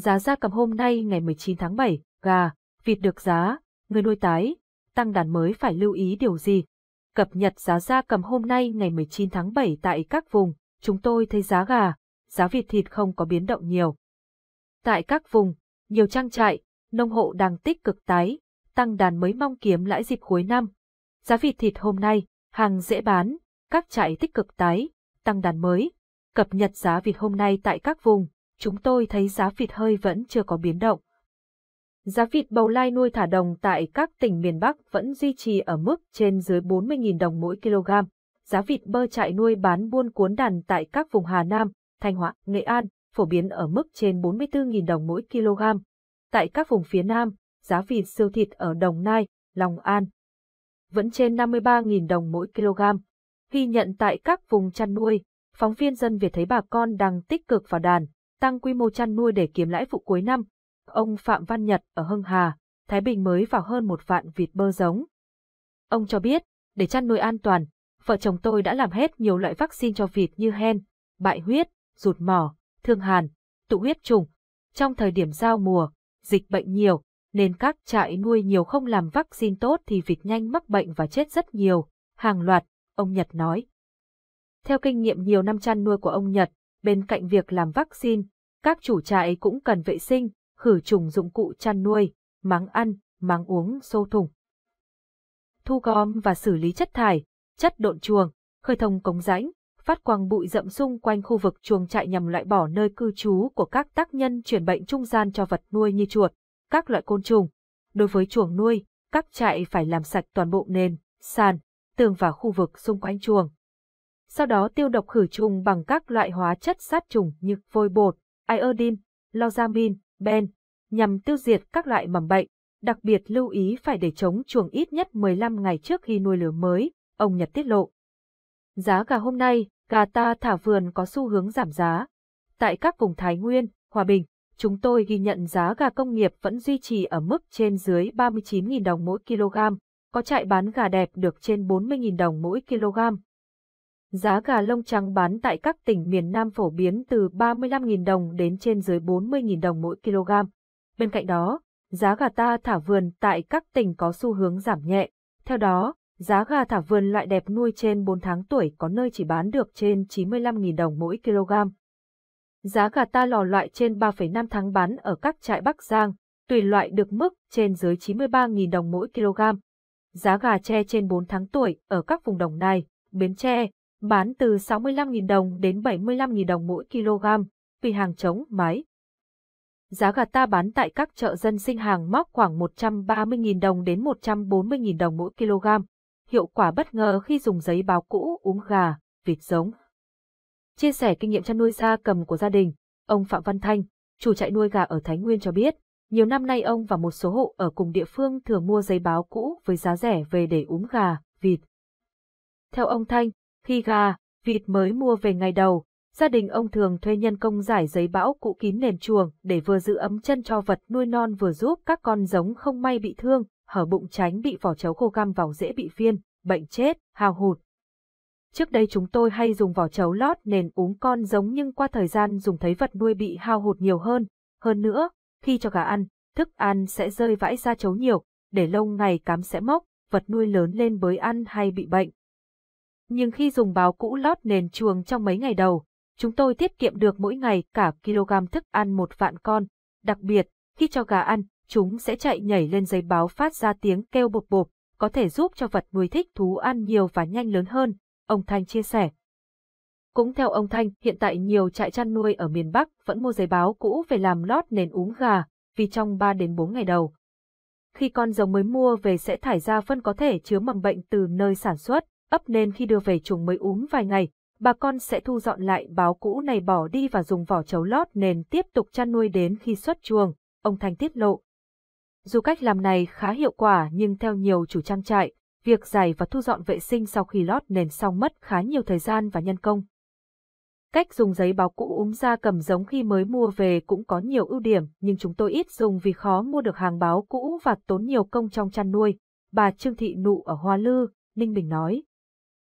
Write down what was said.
Giá gia cầm hôm nay ngày 19 tháng 7, gà, vịt được giá, người nuôi tái, tăng đàn mới phải lưu ý điều gì? Cập nhật giá gia cầm hôm nay ngày 19 tháng 7 tại các vùng, chúng tôi thấy giá gà, giá vịt thịt không có biến động nhiều. Tại các vùng, nhiều trang trại, nông hộ đang tích cực tái, tăng đàn mới mong kiếm lãi dịp cuối năm. Giá vịt thịt hôm nay, hàng dễ bán, các trại tích cực tái, tăng đàn mới. Cập nhật giá vịt hôm nay tại các vùng, chúng tôi thấy giá vịt hơi vẫn chưa có biến động. Giá vịt bầu lai nuôi thả đồng tại các tỉnh miền Bắc vẫn duy trì ở mức trên dưới 40.000 đồng mỗi kg. Giá vịt bơ chạy nuôi bán buôn cuốn đàn tại các vùng Hà Nam, Thanh Hóa, Nghệ An phổ biến ở mức trên 44.000 đồng mỗi kg. Tại các vùng phía Nam, giá vịt siêu thịt ở Đồng Nai, Long An vẫn trên 53.000 đồng mỗi kg. Ghi nhận tại các vùng chăn nuôi, phóng viên dân Việt thấy bà con đang tích cực vào đàn, tăng quy mô chăn nuôi để kiếm lãi vụ cuối năm. Ông Phạm Văn Nhật ở Hưng Hà, Thái Bình mới vào hơn một vạn vịt bơ giống. Ông cho biết, để chăn nuôi an toàn, vợ chồng tôi đã làm hết nhiều loại vaccine cho vịt như hen, bại huyết, rụt mỏ, thương hàn, tụ huyết trùng. Trong thời điểm giao mùa, dịch bệnh nhiều, nên các trại nuôi nhiều không làm vaccine tốt thì vịt nhanh mắc bệnh và chết rất nhiều, hàng loạt, ông Nhật nói. Theo kinh nghiệm nhiều năm chăn nuôi của ông Nhật, bên cạnh việc làm vaccine, các chủ trại cũng cần vệ sinh, khử trùng dụng cụ chăn nuôi, máng ăn, máng uống xô thùng. Thu gom và xử lý chất thải, chất độn chuồng, khơi thông cống rãnh, phát quang bụi rậm xung quanh khu vực chuồng trại nhằm loại bỏ nơi cư trú của các tác nhân truyền bệnh trung gian cho vật nuôi như chuột, các loại côn trùng. Đối với chuồng nuôi, các trại phải làm sạch toàn bộ nền, sàn, tường và khu vực xung quanh chuồng, sau đó tiêu độc khử trùng bằng các loại hóa chất sát trùng như vôi bột, iodine, lozamin, ben, nhằm tiêu diệt các loại mầm bệnh. Đặc biệt lưu ý phải để chống chuồng ít nhất 15 ngày trước khi nuôi lứa mới, ông Nhật tiết lộ. Giá gà hôm nay, gà ta thả vườn có xu hướng giảm giá. Tại các vùng Thái Nguyên, Hòa Bình, chúng tôi ghi nhận giá gà công nghiệp vẫn duy trì ở mức trên dưới 39.000 đồng mỗi kg, có trại bán gà đẹp được trên 40.000 đồng mỗi kg, Giá gà lông trắng bán tại các tỉnh miền Nam phổ biến từ 35.000 đồng đến trên dưới 40.000 đồng mỗi kg. Bên cạnh đó, giá gà ta thả vườn tại các tỉnh có xu hướng giảm nhẹ. Theo đó, giá gà thả vườn loại đẹp nuôi trên 4 tháng tuổi có nơi chỉ bán được trên 95.000 đồng mỗi kg. Giá gà ta lò loại trên 3,5 tháng bán ở các trại Bắc Giang, tùy loại được mức trên dưới 93.000 đồng mỗi kg. Giá gà tre trên 4 tháng tuổi ở các vùng Đồng Nai, Bến Tre, bán từ 65.000 đồng đến 75.000 đồng mỗi kg, tùy hàng trống, máy. Giá gà ta bán tại các chợ dân sinh hàng móc khoảng 130.000 đồng đến 140.000 đồng mỗi kg. Hiệu quả bất ngờ khi dùng giấy báo cũ uống gà, vịt giống. Chia sẻ kinh nghiệm chăn nuôi gia cầm của gia đình, ông Phạm Văn Thanh, chủ trại nuôi gà ở Thái Nguyên cho biết, nhiều năm nay ông và một số hộ ở cùng địa phương thường mua giấy báo cũ với giá rẻ về để uống gà, vịt. Theo ông Thanh, khi gà, vịt mới mua về ngày đầu, gia đình ông thường thuê nhân công giải giấy bão cụ kín nền chuồng để vừa giữ ấm chân cho vật nuôi non vừa giúp các con giống không may bị thương, hở bụng tránh bị vỏ trấu khô găm vào dễ bị viêm, bệnh chết, hào hụt. Trước đây chúng tôi hay dùng vỏ trấu lót nền uống con giống nhưng qua thời gian dùng thấy vật nuôi bị hao hụt nhiều hơn. Hơn nữa, khi cho gà ăn, thức ăn sẽ rơi vãi ra trấu nhiều, để lâu ngày cám sẽ mốc, vật nuôi lớn lên bới ăn hay bị bệnh nhưng khi dùng báo cũ lót nền chuồng trong mấy ngày đầu, chúng tôi tiết kiệm được mỗi ngày cả kg thức ăn một vạn con. Đặc biệt, khi cho gà ăn, chúng sẽ chạy nhảy lên giấy báo phát ra tiếng kêu bộp bộp, có thể giúp cho vật nuôi thích thú ăn nhiều và nhanh lớn hơn, ông Thanh chia sẻ. Cũng theo ông Thanh, hiện tại nhiều trại chăn nuôi ở miền Bắc vẫn mua giấy báo cũ về làm lót nền uống gà, vì trong 3 đến 4 ngày đầu. Khi con giống mới mua về sẽ thải ra phân có thể chứa mầm bệnh từ nơi sản xuất, ấp nên khi đưa về chuồng mới uống vài ngày, bà con sẽ thu dọn lại báo cũ này bỏ đi và dùng vỏ chấu lót nền tiếp tục chăn nuôi đến khi xuất chuồng, ông Thành tiết lộ. Dù cách làm này khá hiệu quả nhưng theo nhiều chủ trang trại, việc giày và thu dọn vệ sinh sau khi lót nền xong mất khá nhiều thời gian và nhân công. Cách dùng giấy báo cũ úm ra cầm giống khi mới mua về cũng có nhiều ưu điểm, nhưng chúng tôi ít dùng vì khó mua được hàng báo cũ và tốn nhiều công trong chăn nuôi. Bà Trương Thị Nụ ở Hoa Lư, Ninh Bình nói.